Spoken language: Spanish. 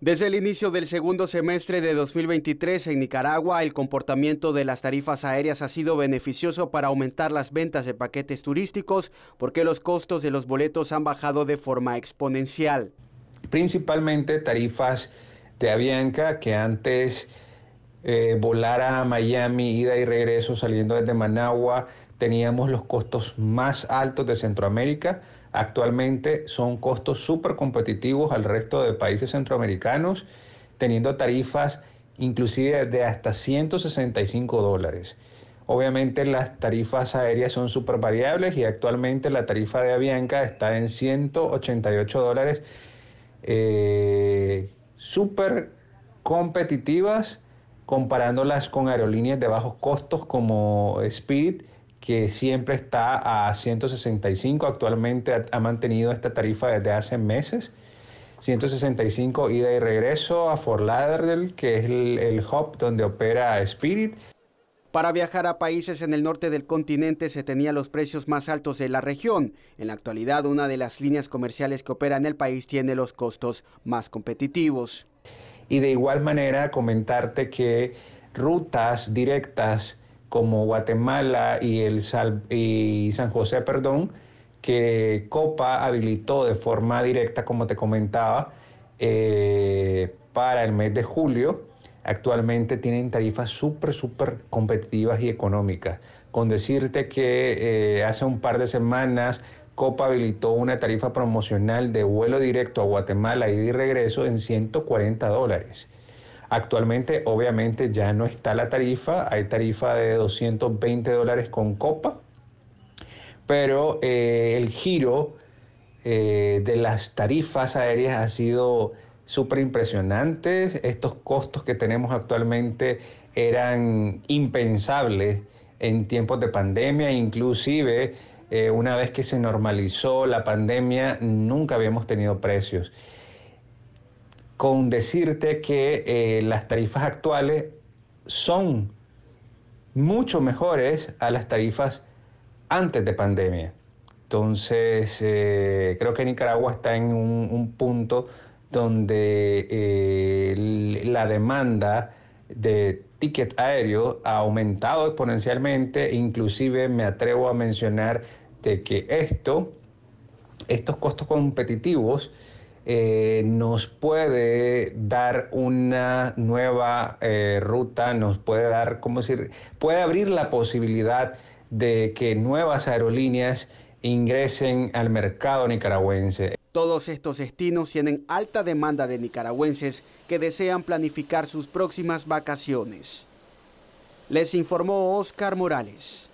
Desde el inicio del segundo semestre de 2023 en Nicaragua, el comportamiento de las tarifas aéreas ha sido beneficioso para aumentar las ventas de paquetes turísticos porque los costos de los boletos han bajado de forma exponencial. Principalmente tarifas de Avianca que antes eh, volara a Miami, ida y regreso saliendo desde Managua, teníamos los costos más altos de Centroamérica. Actualmente son costos súper competitivos al resto de países centroamericanos, teniendo tarifas inclusive de hasta 165 dólares. Obviamente las tarifas aéreas son súper variables y actualmente la tarifa de Avianca está en 188 dólares, eh, súper competitivas comparándolas con aerolíneas de bajos costos como Spirit que siempre está a 165, actualmente ha, mantenido esta tarifa desde hace meses. 165 ida y regreso a Fort Lauderdale, que es el, hub donde opera Spirit. Para viajar a países en el norte del continente se tenían los precios más altos de la región. En la actualidad, una de las líneas comerciales que opera en el país tiene los costos más competitivos. Y de igual manera, comentarte que rutas directas como Guatemala y, el y San José, perdón, que Copa habilitó de forma directa, como te comentaba, eh, para el mes de julio. Actualmente tienen tarifas súper, súper competitivas y económicas. Con decirte que eh, hace un par de semanas Copa habilitó una tarifa promocional de vuelo directo a Guatemala y de regreso en 140 dólares. Actualmente, obviamente, ya no está la tarifa, hay tarifa de 220 dólares con copa, pero eh, el giro eh, de las tarifas aéreas ha sido súper impresionante. Estos costos que tenemos actualmente eran impensables en tiempos de pandemia, inclusive eh, una vez que se normalizó la pandemia, nunca habíamos tenido precios con decirte que eh, las tarifas actuales son mucho mejores a las tarifas antes de pandemia. Entonces, eh, creo que Nicaragua está en un, punto donde eh, la demanda de ticket aéreo ha aumentado exponencialmente, inclusive me atrevo a mencionar de que esto, estos costos competitivos, eh, nos puede dar una nueva eh, ruta, nos puede dar, ¿cómo decir? Puede abrir la posibilidad de que nuevas aerolíneas ingresen al mercado nicaragüense. Todos estos destinos tienen alta demanda de nicaragüenses que desean planificar sus próximas vacaciones. Les informó Oscar Morales.